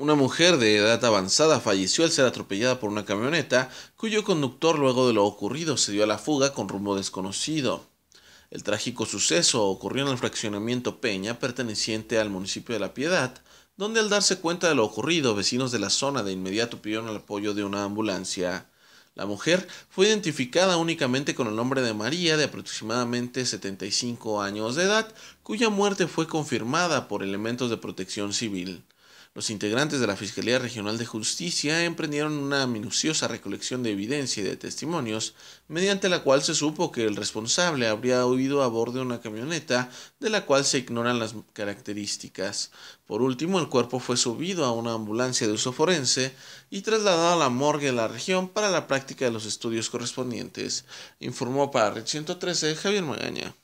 Una mujer de edad avanzada falleció al ser atropellada por una camioneta cuyo conductor luego de lo ocurrido se dio a la fuga con rumbo desconocido. El trágico suceso ocurrió en el fraccionamiento Peña perteneciente al municipio de La Piedad, donde al darse cuenta de lo ocurrido vecinos de la zona de inmediato pidieron el apoyo de una ambulancia. La mujer fue identificada únicamente con el nombre de María, de aproximadamente 75 años de edad, cuya muerte fue confirmada por elementos de protección civil. Los integrantes de la Fiscalía Regional de Justicia emprendieron una minuciosa recolección de evidencia y de testimonios, mediante la cual se supo que el responsable habría huido a bordo de una camioneta de la cual se ignoran las características. Por último, el cuerpo fue subido a una ambulancia de uso forense y trasladado a la morgue de la región para la práctica de los estudios correspondientes, informó para Red 113 Javier Magaña.